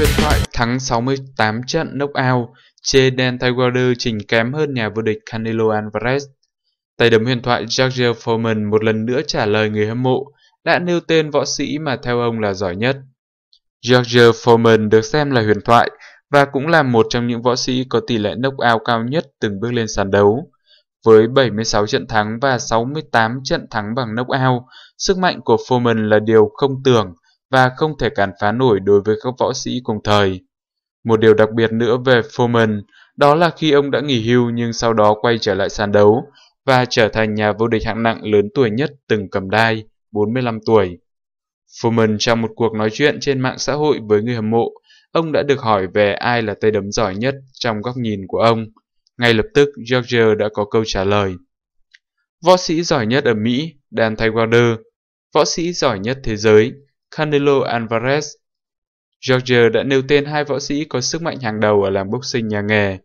huyền thoại thắng 68 trận knockout, chê Deontay Wilder trình kém hơn nhà vô địch Canelo Alvarez. Tay đấm huyền thoại George Foreman một lần nữa trả lời người hâm mộ, đã nêu tên võ sĩ mà theo ông là giỏi nhất. George Foreman được xem là huyền thoại và cũng là một trong những võ sĩ có tỷ lệ knockout cao nhất từng bước lên sàn đấu. Với 76 trận thắng và 68 trận thắng bằng knockout, sức mạnh của Foreman là điều không tưởng và không thể cản phá nổi đối với các võ sĩ cùng thời. Một điều đặc biệt nữa về Foreman đó là khi ông đã nghỉ hưu nhưng sau đó quay trở lại sàn đấu và trở thành nhà vô địch hạng nặng lớn tuổi nhất từng cầm đai, 45 tuổi. Foreman trong một cuộc nói chuyện trên mạng xã hội với người hâm mộ, ông đã được hỏi về ai là tay đấm giỏi nhất trong góc nhìn của ông. Ngay lập tức, George đã có câu trả lời. Võ sĩ giỏi nhất ở Mỹ, Dan Tidewater. Võ sĩ giỏi nhất thế giới, Canelo Alvarez. George đã nêu tên hai võ sĩ có sức mạnh hàng đầu ở làng boxing nhà nghề.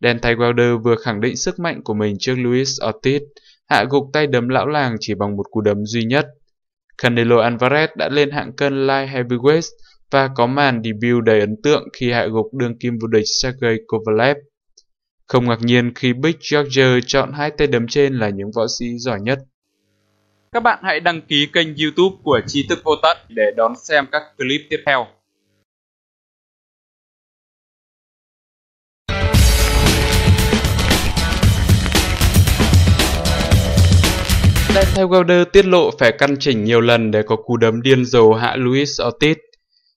Dan Wilder vừa khẳng định sức mạnh của mình trước Luis Ortiz, hạ gục tay đấm lão làng chỉ bằng một cú đấm duy nhất. Canelo Alvarez đã lên hạng cân light heavyweight và có màn debut đầy ấn tượng khi hạ gục đương kim vô địch Sergey Kovalev. Không ngạc nhiên khi Big George chọn hai tay đấm trên là những võ sĩ giỏi nhất các bạn hãy đăng ký kênh youtube của Tri Thức Vô Tận để đón xem các clip tiếp theo. Đem theo tiết lộ phải căn chỉnh nhiều lần để có cú đấm điên rồ hạ Luis Ortiz.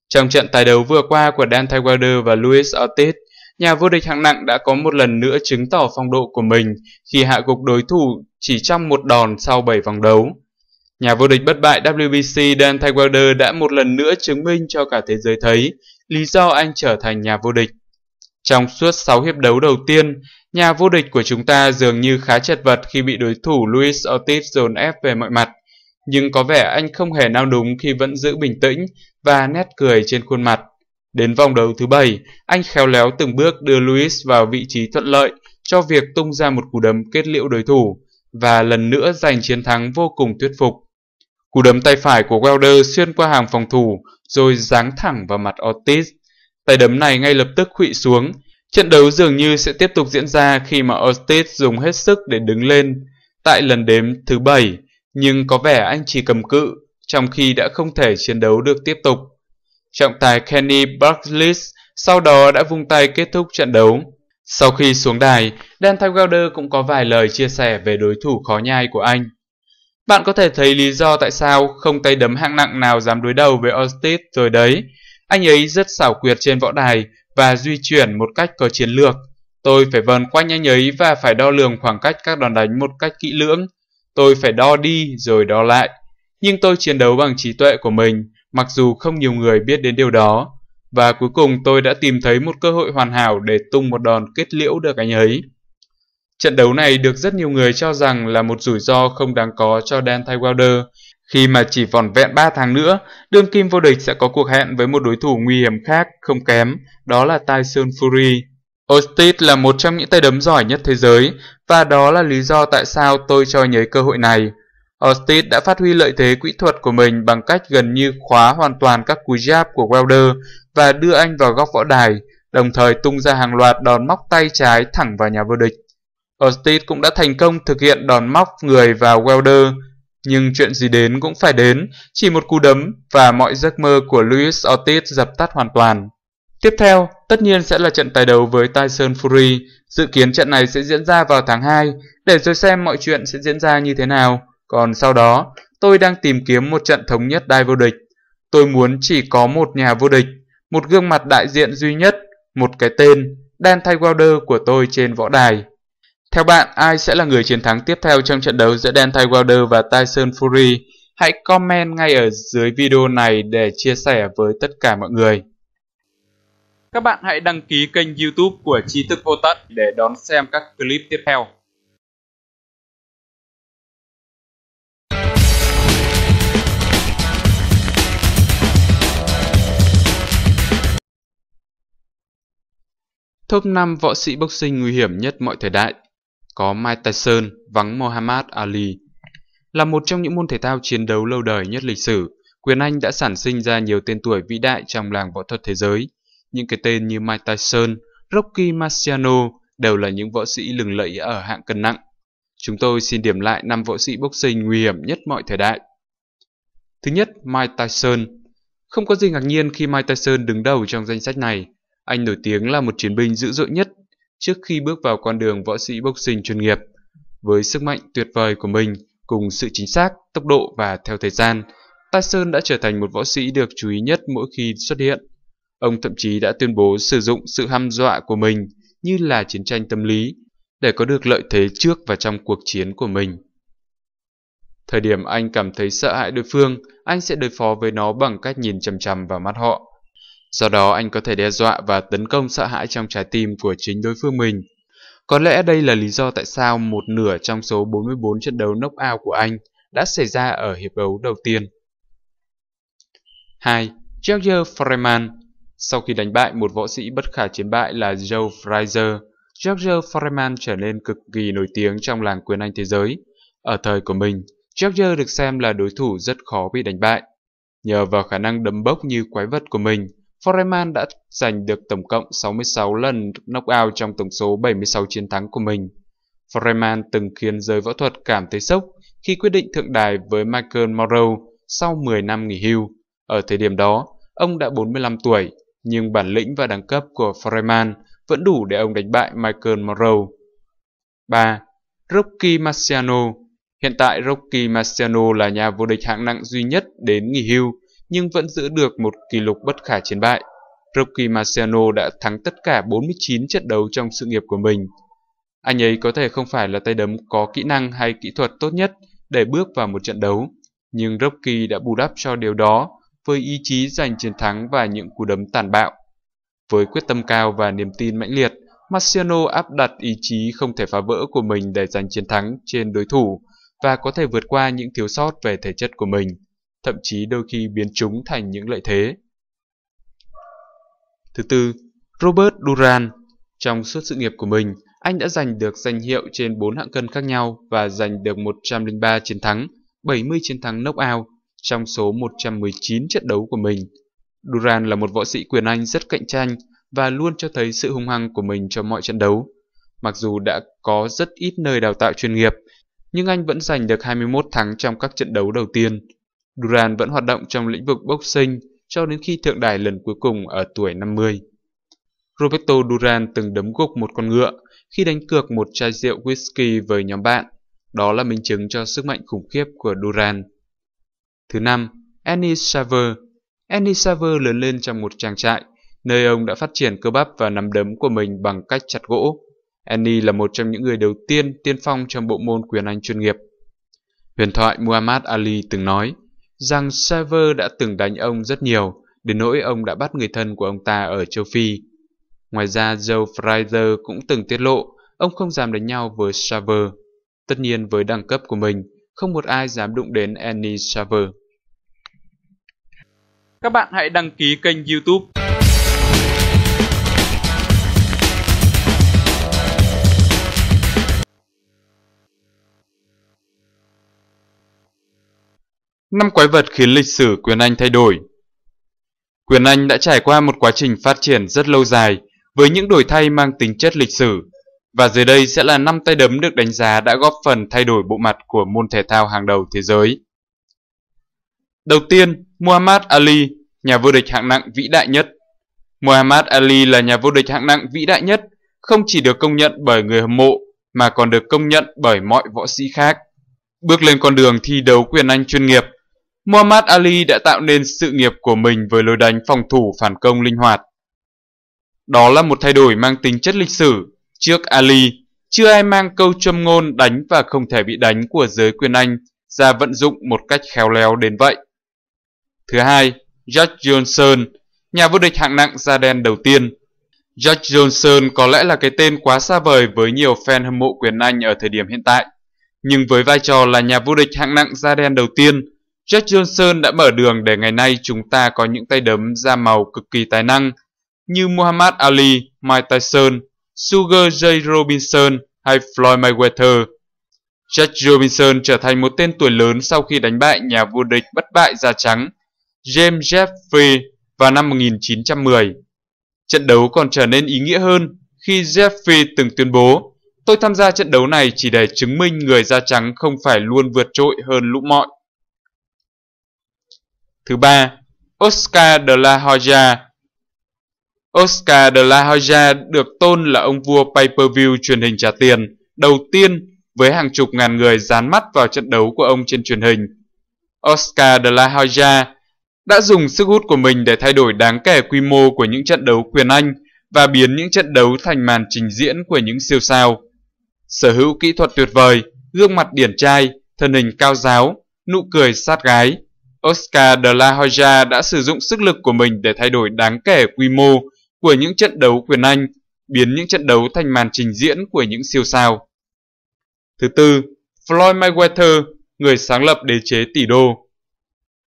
Trong trận tài đấu vừa qua của Dan Wilder và Luis Ortiz, nhà vô địch hạng nặng đã có một lần nữa chứng tỏ phong độ của mình khi hạ gục đối thủ chỉ trong một đòn sau 7 vòng đấu. Nhà vô địch bất bại WBC Dan Tidewater đã một lần nữa chứng minh cho cả thế giới thấy lý do anh trở thành nhà vô địch. Trong suốt 6 hiệp đấu đầu tiên, nhà vô địch của chúng ta dường như khá chật vật khi bị đối thủ Luis Ortiz dồn ép về mọi mặt. Nhưng có vẻ anh không hề nao núng khi vẫn giữ bình tĩnh và nét cười trên khuôn mặt. Đến vòng đấu thứ bảy anh khéo léo từng bước đưa Luis vào vị trí thuận lợi cho việc tung ra một cú đấm kết liễu đối thủ và lần nữa giành chiến thắng vô cùng thuyết phục. Cú đấm tay phải của Welder xuyên qua hàng phòng thủ rồi giáng thẳng vào mặt Ortiz. Tay đấm này ngay lập tức khụy xuống. Trận đấu dường như sẽ tiếp tục diễn ra khi mà Ortiz dùng hết sức để đứng lên tại lần đếm thứ bảy, nhưng có vẻ anh chỉ cầm cự trong khi đã không thể chiến đấu được tiếp tục. Trọng tài Kenny Barklis sau đó đã vung tay kết thúc trận đấu. Sau khi xuống đài, Dan Tigerder cũng có vài lời chia sẻ về đối thủ khó nhai của anh. Bạn có thể thấy lý do tại sao không tay đấm hạng nặng nào dám đối đầu với Orsted rồi đấy. Anh ấy rất xảo quyệt trên võ đài và di chuyển một cách có chiến lược. Tôi phải vần quanh anh ấy và phải đo lường khoảng cách các đòn đánh một cách kỹ lưỡng. Tôi phải đo đi rồi đo lại. Nhưng tôi chiến đấu bằng trí tuệ của mình, mặc dù không nhiều người biết đến điều đó. Và cuối cùng tôi đã tìm thấy một cơ hội hoàn hảo để tung một đòn kết liễu được anh ấy. Trận đấu này được rất nhiều người cho rằng là một rủi ro không đáng có cho Dan Wilder khi mà chỉ vòn vẹn 3 tháng nữa, đương kim vô địch sẽ có cuộc hẹn với một đối thủ nguy hiểm khác không kém, đó là Tyson Fury. Ostit là một trong những tay đấm giỏi nhất thế giới và đó là lý do tại sao tôi cho nhấy cơ hội này. Ostit đã phát huy lợi thế kỹ thuật của mình bằng cách gần như khóa hoàn toàn các cú jab của Wilder và đưa anh vào góc võ đài, đồng thời tung ra hàng loạt đòn móc tay trái thẳng vào nhà vô địch. Orsted cũng đã thành công thực hiện đòn móc người vào Welder, nhưng chuyện gì đến cũng phải đến, chỉ một cú đấm và mọi giấc mơ của Luis Ortiz dập tắt hoàn toàn. Tiếp theo, tất nhiên sẽ là trận tài đấu với Tyson Fury, dự kiến trận này sẽ diễn ra vào tháng 2, để rồi xem mọi chuyện sẽ diễn ra như thế nào. Còn sau đó, tôi đang tìm kiếm một trận thống nhất đai vô địch. Tôi muốn chỉ có một nhà vô địch, một gương mặt đại diện duy nhất, một cái tên, Dan Tay Wilder của tôi trên võ đài. Theo bạn, ai sẽ là người chiến thắng tiếp theo trong trận đấu giữa Deontay Wilder và Tyson Fury? Hãy comment ngay ở dưới video này để chia sẻ với tất cả mọi người. Các bạn hãy đăng ký kênh youtube của Tri Thức Vô Tận để đón xem các clip tiếp theo. Top 5 võ sĩ boxing nguy hiểm nhất mọi thời đại có Mike Tyson vắng Muhammad Ali. Là một trong những môn thể thao chiến đấu lâu đời nhất lịch sử, quyền Anh đã sản sinh ra nhiều tên tuổi vĩ đại trong làng võ thuật thế giới. Những cái tên như Mike Tyson, Rocky Marciano đều là những võ sĩ lừng lẫy ở hạng cân nặng. Chúng tôi xin điểm lại năm võ sĩ boxing nguy hiểm nhất mọi thời đại. Thứ nhất, Mike Tyson. Không có gì ngạc nhiên khi Mike Tyson đứng đầu trong danh sách này. Anh nổi tiếng là một chiến binh dữ dội nhất trước khi bước vào con đường võ sĩ boxing chuyên nghiệp. Với sức mạnh tuyệt vời của mình, cùng sự chính xác, tốc độ và theo thời gian, Tyson đã trở thành một võ sĩ được chú ý nhất mỗi khi xuất hiện. Ông thậm chí đã tuyên bố sử dụng sự hăm dọa của mình như là chiến tranh tâm lý để có được lợi thế trước và trong cuộc chiến của mình. Thời điểm anh cảm thấy sợ hãi đối phương, anh sẽ đối phó với nó bằng cách nhìn chằm chằm vào mắt họ. Do đó anh có thể đe dọa và tấn công sợ hãi trong trái tim của chính đối phương mình. Có lẽ đây là lý do tại sao một nửa trong số 44 trận đấu knockout của anh đã xảy ra ở hiệp đấu đầu tiên. 2. George Foreman Sau khi đánh bại một võ sĩ bất khả chiến bại là Joe Frazier, George Foreman trở nên cực kỳ nổi tiếng trong làng quyền Anh thế giới. Ở thời của mình, George được xem là đối thủ rất khó bị đánh bại. Nhờ vào khả năng đấm bốc như quái vật của mình, Foreman đã giành được tổng cộng 66 lần knockout trong tổng số 76 chiến thắng của mình. Foreman từng khiến giới võ thuật cảm thấy sốc khi quyết định thượng đài với Michael Morrow sau 10 năm nghỉ hưu. Ở thời điểm đó, ông đã 45 tuổi, nhưng bản lĩnh và đẳng cấp của Foreman vẫn đủ để ông đánh bại Michael Morrow. 3. Rocky Marciano Hiện tại Rocky Marciano là nhà vô địch hạng nặng duy nhất đến nghỉ hưu nhưng vẫn giữ được một kỷ lục bất khả chiến bại. Rocky Marciano đã thắng tất cả 49 trận đấu trong sự nghiệp của mình. Anh ấy có thể không phải là tay đấm có kỹ năng hay kỹ thuật tốt nhất để bước vào một trận đấu, nhưng Rocky đã bù đắp cho điều đó với ý chí giành chiến thắng và những cú đấm tàn bạo. Với quyết tâm cao và niềm tin mãnh liệt, Marciano áp đặt ý chí không thể phá vỡ của mình để giành chiến thắng trên đối thủ và có thể vượt qua những thiếu sót về thể chất của mình thậm chí đôi khi biến chúng thành những lợi thế. Thứ tư, Robert Duran. Trong suốt sự nghiệp của mình, anh đã giành được danh hiệu trên 4 hạng cân khác nhau và giành được 103 chiến thắng, 70 chiến thắng knockout trong số 119 trận đấu của mình. Duran là một võ sĩ quyền Anh rất cạnh tranh và luôn cho thấy sự hung hăng của mình trong mọi trận đấu. Mặc dù đã có rất ít nơi đào tạo chuyên nghiệp, nhưng anh vẫn giành được 21 thắng trong các trận đấu đầu tiên. Duran vẫn hoạt động trong lĩnh vực boxing cho đến khi thượng đài lần cuối cùng ở tuổi 50. Roberto Duran từng đấm gục một con ngựa khi đánh cược một chai rượu whisky với nhóm bạn. Đó là minh chứng cho sức mạnh khủng khiếp của Duran. Thứ năm, Annie Saver. Annie Saver lớn lên trong một trang trại, nơi ông đã phát triển cơ bắp và nắm đấm của mình bằng cách chặt gỗ. Annie là một trong những người đầu tiên tiên phong trong bộ môn quyền Anh chuyên nghiệp. Huyền thoại Muhammad Ali từng nói, rằng Sever đã từng đánh ông rất nhiều, đến nỗi ông đã bắt người thân của ông ta ở châu Phi. Ngoài ra, Joe Fraser cũng từng tiết lộ ông không dám đánh nhau với Saver. Tất nhiên với đẳng cấp của mình, không một ai dám đụng đến Annie Saver. Các bạn hãy đăng ký kênh YouTube Năm quái vật khiến lịch sử quyền Anh thay đổi. Quyền Anh đã trải qua một quá trình phát triển rất lâu dài với những đổi thay mang tính chất lịch sử và dưới đây sẽ là năm tay đấm được đánh giá đã góp phần thay đổi bộ mặt của môn thể thao hàng đầu thế giới. Đầu tiên, Muhammad Ali, nhà vô địch hạng nặng vĩ đại nhất. Muhammad Ali là nhà vô địch hạng nặng vĩ đại nhất, không chỉ được công nhận bởi người hâm mộ mà còn được công nhận bởi mọi võ sĩ khác. Bước lên con đường thi đấu quyền Anh chuyên nghiệp, Muhammad Ali đã tạo nên sự nghiệp của mình với lối đánh phòng thủ phản công linh hoạt. Đó là một thay đổi mang tính chất lịch sử. Trước Ali, chưa ai mang câu châm ngôn đánh và không thể bị đánh của giới quyền Anh ra vận dụng một cách khéo léo đến vậy. Thứ hai, George Johnson, nhà vô địch hạng nặng da đen đầu tiên. George Johnson có lẽ là cái tên quá xa vời với nhiều fan hâm mộ quyền Anh ở thời điểm hiện tại. Nhưng với vai trò là nhà vô địch hạng nặng da đen đầu tiên, Jack Johnson đã mở đường để ngày nay chúng ta có những tay đấm da màu cực kỳ tài năng như Muhammad Ali, Mike Tyson, Sugar J. Robinson hay Floyd Mayweather. Jack Robinson trở thành một tên tuổi lớn sau khi đánh bại nhà vô địch bất bại da trắng James Jeffrey vào năm 1910. Trận đấu còn trở nên ý nghĩa hơn khi Jeffrey từng tuyên bố Tôi tham gia trận đấu này chỉ để chứng minh người da trắng không phải luôn vượt trội hơn lũ mọi. Thứ ba, Oscar de la Hoya. Oscar de la Hoya được tôn là ông vua pay-per-view truyền hình trả tiền đầu tiên với hàng chục ngàn người dán mắt vào trận đấu của ông trên truyền hình. Oscar de la Hoya đã dùng sức hút của mình để thay đổi đáng kể quy mô của những trận đấu quyền Anh và biến những trận đấu thành màn trình diễn của những siêu sao. Sở hữu kỹ thuật tuyệt vời, gương mặt điển trai, thân hình cao giáo, nụ cười sát gái, Oscar de la Hoya đã sử dụng sức lực của mình để thay đổi đáng kể quy mô của những trận đấu quyền Anh, biến những trận đấu thành màn trình diễn của những siêu sao. Thứ tư, Floyd Mayweather, người sáng lập đế chế tỷ đô.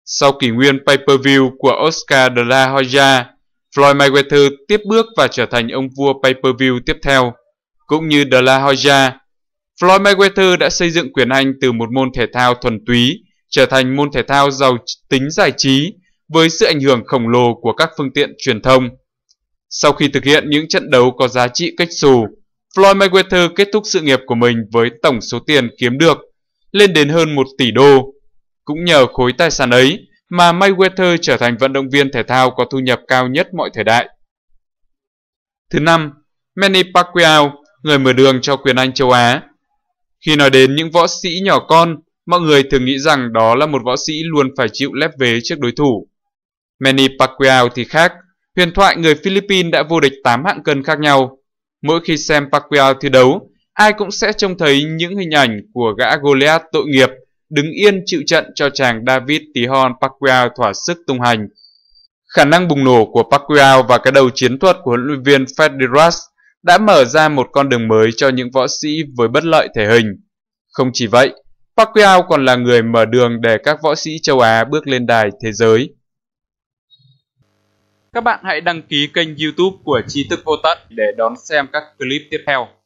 Sau kỷ nguyên pay-per-view của Oscar de la Hoya, Floyd Mayweather tiếp bước và trở thành ông vua pay-per-view tiếp theo. Cũng như de la Hoya, Floyd Mayweather đã xây dựng quyền Anh từ một môn thể thao thuần túy trở thành môn thể thao giàu tính giải trí với sự ảnh hưởng khổng lồ của các phương tiện truyền thông. Sau khi thực hiện những trận đấu có giá trị cách xù, Floyd Mayweather kết thúc sự nghiệp của mình với tổng số tiền kiếm được lên đến hơn 1 tỷ đô. Cũng nhờ khối tài sản ấy mà Mayweather trở thành vận động viên thể thao có thu nhập cao nhất mọi thời đại. Thứ năm, Manny Pacquiao, người mở đường cho quyền Anh châu Á. Khi nói đến những võ sĩ nhỏ con mọi người thường nghĩ rằng đó là một võ sĩ luôn phải chịu lép vế trước đối thủ. Manny Pacquiao thì khác, huyền thoại người Philippines đã vô địch 8 hạng cân khác nhau. Mỗi khi xem Pacquiao thi đấu, ai cũng sẽ trông thấy những hình ảnh của gã Goliath tội nghiệp đứng yên chịu trận cho chàng David tí Pacquiao thỏa sức tung hành. Khả năng bùng nổ của Pacquiao và cái đầu chiến thuật của huấn luyện viên Federas đã mở ra một con đường mới cho những võ sĩ với bất lợi thể hình. Không chỉ vậy, Pacquiao còn là người mở đường để các võ sĩ châu Á bước lên đài thế giới. Các bạn hãy đăng ký kênh youtube của Tri Thức Vô Tận để đón xem các clip tiếp theo.